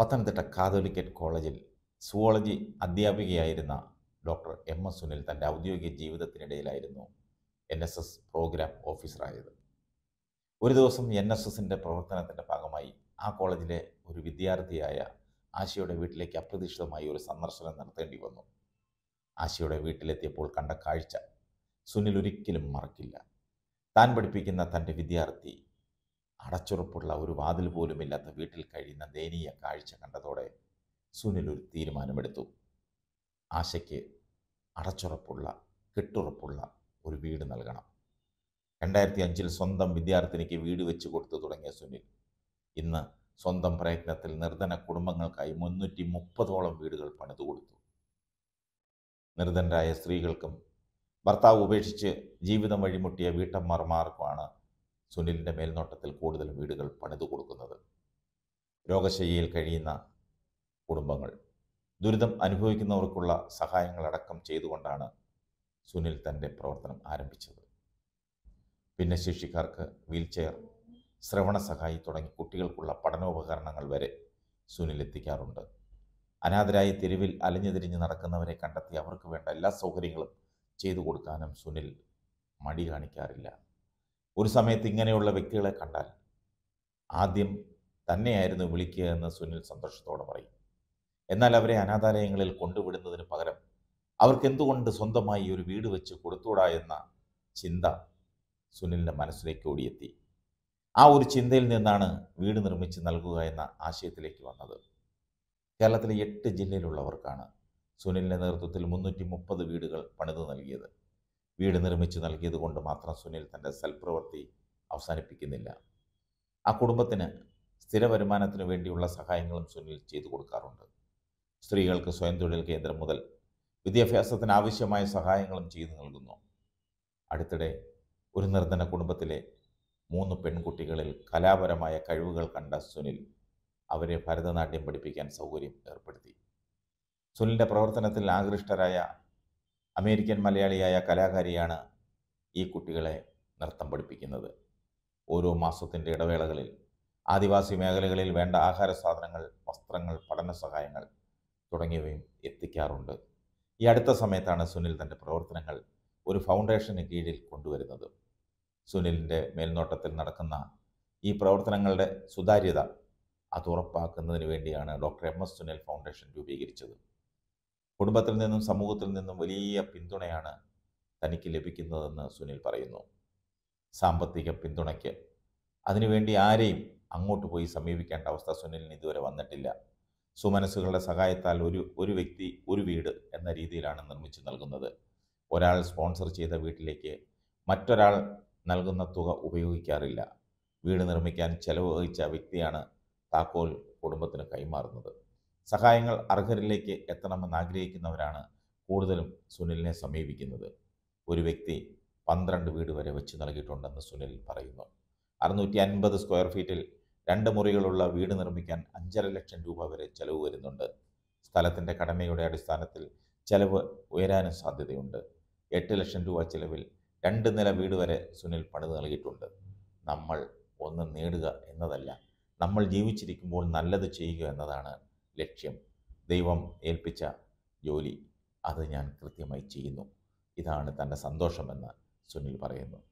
Pathanamthitta Catholicate കോളേജിൽ zoology അധ്യാപികയായിരുന്ന doctor M S Sunil തൻ്റെ ഔദ്യോഗിക ജീവിതത്തിനിടയിലായിരുന്നു എൻ എസ് എസ് പ്രോഗ്രാം ഓഫീസറായത് ഒരു ദിവസം എൻ എസ് എസിൻ്റെ പ്രവർത്തനത്തിൻ്റെ ഭാഗമായി ആ കോളേജിലെ ഒരു വിദ്യാർത്ഥിയായ ആശയുടെ വീട്ടിലേക്ക് അപ്രതീക്ഷിതമായി ഒരു സന്ദർശനം നടത്തേണ്ടി വന്നു ആശയുടെ വീട്ടിലെത്തിയപ്പോൾ കണ്ട കാഴ്ച സുനിൽ ഒരിക്കലും മറക്കില്ല താൻ പഠിപ്പിക്കുന്ന തൻ്റെ വിദ്യാർത്ഥി അടച്ചുറപ്പുള്ള ഒരു വാതിൽ പോലുമില്ലാത്ത വീട്ടിൽ കഴിയുന്ന ദയനീയ കാഴ്ച കണ്ടതോടെ സുനിൽ ഒരു തീരുമാനമെടുത്തു ആശയ്ക്ക് അടച്ചുറപ്പുള്ള കെട്ടുറപ്പുള്ള ഒരു വീട് നൽകണം രണ്ടായിരത്തി അഞ്ചിൽ സ്വന്തം വിദ്യാർത്ഥിനിക്ക് വീട് വെച്ച് കൊടുത്തു തുടങ്ങിയ സുനിൽ ഇന്ന് സ്വന്തം പ്രയത്നത്തിൽ നിർധന കുടുംബങ്ങൾക്കായി മുന്നൂറ്റി മുപ്പതോളം വീടുകൾ പണിതു കൊടുത്തു നിർധനരായ സ്ത്രീകൾക്കും ഭർത്താവ് ഉപേക്ഷിച്ച് ജീവിതം വഴിമുട്ടിയ വീട്ടമ്മമാർക്കുമാണ് സുനിലിൻ്റെ മേൽനോട്ടത്തിൽ കൂടുതൽ വീടുകൾ പണിതു കൊടുക്കുന്നത് രോഗശയ്യയിൽ കഴിയുന്ന കുടുംബങ്ങൾ ദുരിതം അനുഭവിക്കുന്നവർക്കുള്ള സഹായങ്ങളടക്കം ചെയ്തുകൊണ്ടാണ് സുനിൽ തൻ്റെ പ്രവർത്തനം ആരംഭിച്ചത് ഭിന്നശേഷിക്കാർക്ക് വീൽചെയർ ശ്രവണ സഹായി തുടങ്ങി കുട്ടികൾക്കുള്ള പഠനോപകരണങ്ങൾ വരെ സുനിൽ എത്തിക്കാറുണ്ട് അനാഥരായ തെരുവിൽ അലഞ്ഞുതിരിഞ്ഞ് നടക്കുന്നവരെ കണ്ടെത്തി അവർക്ക് വേണ്ട എല്ലാ സൗകര്യങ്ങളും ചെയ്തു കൊടുക്കാനും സുനിൽ മടി കാണിക്കാറില്ല ഒരു സമയത്ത് ഇങ്ങനെയുള്ള വ്യക്തികളെ കണ്ടാൽ ആദ്യം തന്നെയായിരുന്നു വിളിക്കുക എന്ന് സുനിൽ സന്തോഷത്തോടെ പറയും എന്നാൽ അവരെ അനാഥാലയങ്ങളിൽ കൊണ്ടുവിടുന്നതിന് പകരം അവർക്ക് എന്തുകൊണ്ട് സ്വന്തമായി ഒരു വീട് വെച്ച് കൊടുത്തൂടാ എന്ന ചിന്ത സുനിലിൻ്റെ മനസ്സിലേക്ക് ഓടിയെത്തി ആ ഒരു ചിന്തയിൽ നിന്നാണ് വീട് നിർമ്മിച്ച് നൽകുക എന്ന ആശയത്തിലേക്ക് വന്നത് കേരളത്തിലെ എട്ട് ജില്ലയിലുള്ളവർക്കാണ് സുനിലിൻ്റെ നേതൃത്വത്തിൽ മുന്നൂറ്റി മുപ്പത് വീടുകൾ പണിത് നൽകിയത് വീട് നിർമ്മിച്ച് നൽകിയത് കൊണ്ട് മാത്രം സുനിൽ തൻ്റെ സൽപ്രവൃത്തി അവസാനിപ്പിക്കുന്നില്ല ആ കുടുംബത്തിന് സ്ഥിര വരുമാനത്തിന് വേണ്ടിയുള്ള സഹായങ്ങളും സുനിൽ ചെയ്തു കൊടുക്കാറുണ്ട് സ്ത്രീകൾക്ക് സ്വയം തൊഴിൽ കേന്ദ്രം മുതൽ വിദ്യാഭ്യാസത്തിന് ആവശ്യമായ സഹായങ്ങളും ചെയ്തു നൽകുന്നു അടുത്തിടെ ഒരു നിർധന കുടുംബത്തിലെ മൂന്ന് പെൺകുട്ടികളിൽ കലാപരമായ കഴിവുകൾ കണ്ട സുനിൽ അവരെ ഭരതനാട്യം പഠിപ്പിക്കാൻ സൗകര്യം ഏർപ്പെടുത്തി സുനിലിൻ്റെ പ്രവർത്തനത്തിൽ ആകൃഷ്ടരായ അമേരിക്കൻ മലയാളിയായ കലാകാരിയാണ് ഈ കുട്ടികളെ നൃത്തം പഠിപ്പിക്കുന്നത് ഓരോ മാസത്തിൻ്റെ ഇടവേളകളിൽ ആദിവാസി മേഖലകളിൽ വേണ്ട ആഹാര സാധനങ്ങൾ വസ്ത്രങ്ങൾ പഠന സഹായങ്ങൾ തുടങ്ങിയവയും എത്തിക്കാറുണ്ട് ഈ അടുത്ത സമയത്താണ് സുനിൽ തൻ്റെ പ്രവർത്തനങ്ങൾ ഒരു ഫൗണ്ടേഷന് കീഴിൽ കൊണ്ടുവരുന്നത് സുനിലിൻ്റെ മേൽനോട്ടത്തിൽ നടക്കുന്ന ഈ പ്രവർത്തനങ്ങളുടെ സുതാര്യത അത് ഉറപ്പാക്കുന്നതിന് വേണ്ടിയാണ് doctor M S Sunil foundation രൂപീകരിച്ചത് കുടുംബത്തിൽ നിന്നും സമൂഹത്തിൽ നിന്നും വലിയ പിന്തുണയാണ് തനിക്ക് ലഭിക്കുന്നതെന്ന് സുനിൽ പറയുന്നു സാമ്പത്തിക പിന്തുണയ്ക്ക് അതിനുവേണ്ടി ആരെയും അങ്ങോട്ട് പോയി സമീപിക്കേണ്ട അവസ്ഥ സുനിലിന് ഇതുവരെ വന്നിട്ടില്ല സുമനസ്സുകളുടെ സഹായത്താൽ ഒരു ഒരു വ്യക്തി ഒരു വീട് എന്ന രീതിയിലാണ് നിർമ്മിച്ചു നൽകുന്നത് ഒരാൾ സ്പോൺസർ ചെയ്ത വീട്ടിലേക്ക് മറ്റൊരാൾ നൽകുന്ന തുക ഉപയോഗിക്കാറില്ല വീട് നിർമ്മിക്കാൻ വഹിച്ച വ്യക്തിയാണ് താക്കോൽ കുടുംബത്തിന് കൈമാറുന്നത് സഹായങ്ങൾ അർഹരിലേക്ക് എത്തണമെന്ന് ആഗ്രഹിക്കുന്നവരാണ് കൂടുതലും സുനിലിനെ സമീപിക്കുന്നത് ഒരു വ്യക്തി പന്ത്രണ്ട് വീട് വരെ വെച്ച് നൽകിയിട്ടുണ്ടെന്ന് സുനിൽ പറയുന്നു അറുന്നൂറ്റി അൻപത് സ്ക്വയർ ഫീറ്റിൽ രണ്ട് മുറികളുള്ള വീട് നിർമ്മിക്കാൻ അഞ്ചര ലക്ഷം രൂപ വരെ ചെലവ് വരുന്നുണ്ട് സ്ഥലത്തിൻ്റെ കടമയുടെ അടിസ്ഥാനത്തിൽ ചെലവ് ഉയരാനും സാധ്യതയുണ്ട് എട്ട് ലക്ഷം രൂപ ചെലവിൽ രണ്ട് നില വീട് വരെ സുനിൽ പണിത് നൽകിയിട്ടുണ്ട് നമ്മൾ ഒന്ന് നേടുക എന്നതല്ല നമ്മൾ ജീവിച്ചിരിക്കുമ്പോൾ നല്ലത് ചെയ്യുക എന്നതാണ് ലക്ഷ്യം ദൈവം ഏൽപ്പിച്ച ജോലി അത് ഞാൻ കൃത്യമായി ചെയ്യുന്നു ഇതാണ് തൻ്റെ സന്തോഷമെന്ന് സുനിൽ പറയുന്നു